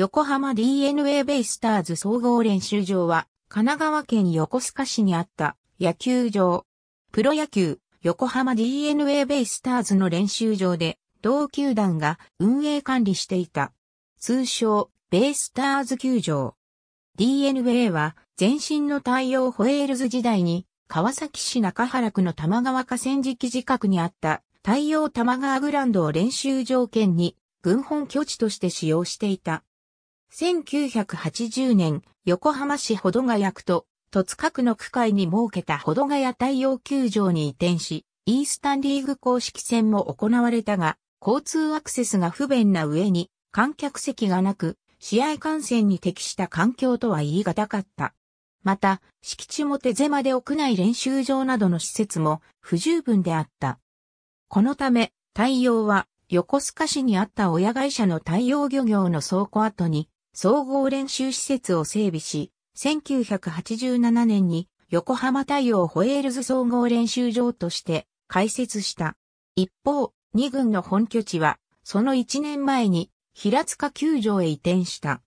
横浜 DNA ベイスターズ総合練習場は、神奈川県横須賀市にあった野球場。プロ野球、横浜 DNA ベイスターズの練習場で、同球団が運営管理していた。通称、ベイスターズ球場。DNA は、前身の太陽ホエールズ時代に、川崎市中原区の玉川河川敷近くにあった太陽玉川グランドを練習条件に軍本拠地として使用していた。1980年、横浜市保土ヶ谷区と、戸塚区の区会に設けた保土ヶ谷太陽球場に移転し、イースタンリーグ公式戦も行われたが、交通アクセスが不便な上に、観客席がなく、試合観戦に適した環境とは言い難かった。また、敷地も手狭で屋内練習場などの施設も不十分であった。このため、太陽は横須賀市にあった親会社の太陽漁業の倉庫跡に総合練習施設を整備し、1987年に横浜太陽ホエールズ総合練習場として開設した。一方、2軍の本拠地は、その1年前に平塚球場へ移転した。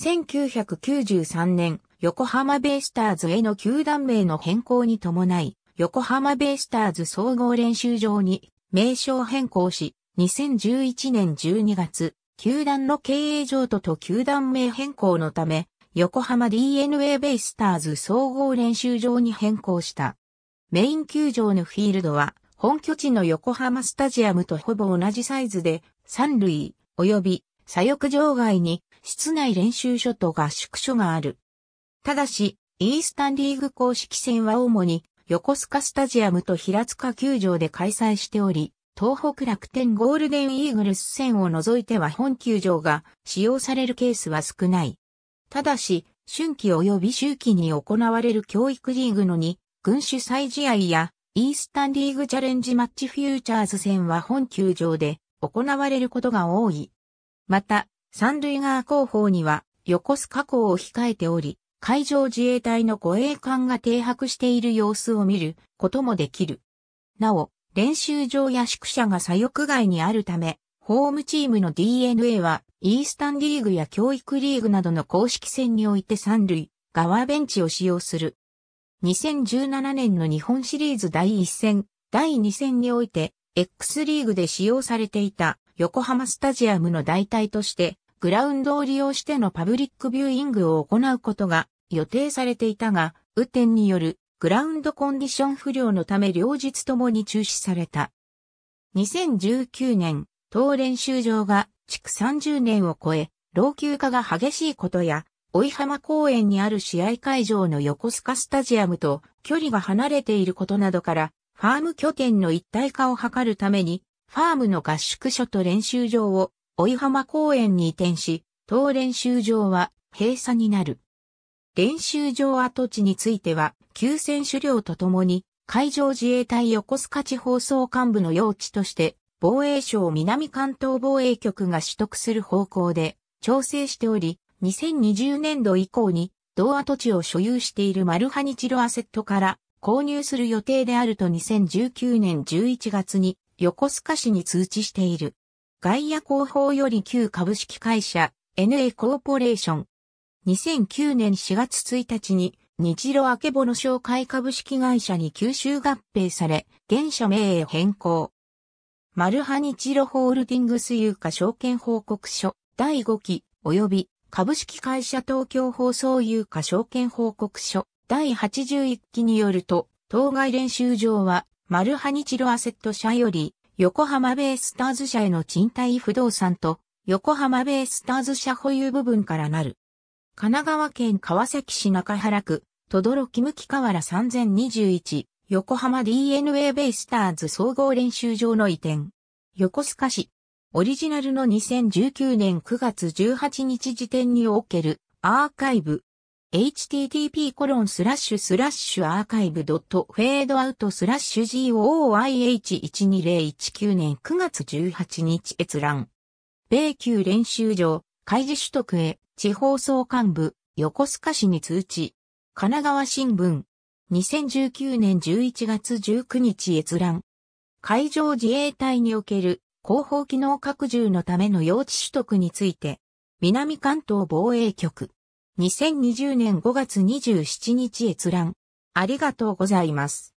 1993年、横浜ベイスターズへの球団名の変更に伴い、横浜ベイスターズ総合練習場に名称変更し、2011年12月、球団の経営譲渡と球団名変更のため、横浜 DNA ベイスターズ総合練習場に変更した。メイン球場のフィールドは、本拠地の横浜スタジアムとほぼ同じサイズで、三塁、及び、左翼場外に、室内練習所と合宿所がある。ただし、イースタンリーグ公式戦は主に、横須賀スタジアムと平塚球場で開催しており、東北楽天ゴールデンイーグルス戦を除いては本球場が使用されるケースは少ない。ただし、春季及び秋季に行われる教育リーグの2、軍主催試合や、イースタンリーグチャレンジマッチフューチャーズ戦は本球場で行われることが多い。また、三塁側後方には横須賀港を控えており、海上自衛隊の護衛艦が停泊している様子を見ることもできる。なお、練習場や宿舎が左翼外にあるため、ホームチームの DNA は、イースタンリーグや教育リーグなどの公式戦において三塁、側ベンチを使用する。2017年の日本シリーズ第1戦、第2戦において、X リーグで使用されていた横浜スタジアムの代替として、グラウンドを利用してのパブリックビューイングを行うことが予定されていたが、雨天によるグラウンドコンディション不良のため両日ともに中止された。2019年、当練習場が築30年を超え、老朽化が激しいことや、追浜公園にある試合会場の横須賀スタジアムと距離が離れていることなどから、ファーム拠点の一体化を図るために、ファームの合宿所と練習場を追浜公園に移転し、当練習場は閉鎖になる。練習場跡地については、旧選手寮とともに、海上自衛隊横須賀地方総幹部の用地として、防衛省南関東防衛局が取得する方向で調整しており、2020年度以降に同跡地を所有しているマルハニチロアセットから購入する予定であると2019年11月に横須賀市に通知している。外野広報より旧株式会社 NA コーポレーション2009年4月1日に日露明けぼの紹介株式会社に吸収合併され、現社名へ変更。マルハ日露ホールディングス有価証券報告書第5期及び株式会社東京放送有価証券報告書第81期によると、当該練習場はマルハ日露アセット社より横浜ベイスターズ社への賃貸不動産と横浜ベイスターズ社保有部分からなる神奈川県川崎市中原区、ときむき向河原3021、横浜 DNA ベイスターズ総合練習場の移転。横須賀市。オリジナルの2019年9月18日時点におけるアーカイブ。http コロンスラッシュスラッシュアーカイブドットフェードアウトスラッシュ gooih12019 年9月18日閲覧。米級練習場。開示取得へ、地方総幹部、横須賀市に通知。神奈川新聞、2019年11月19日閲覧。海上自衛隊における広報機能拡充のための用地取得について、南関東防衛局。2020年5月27日閲覧。ありがとうございます。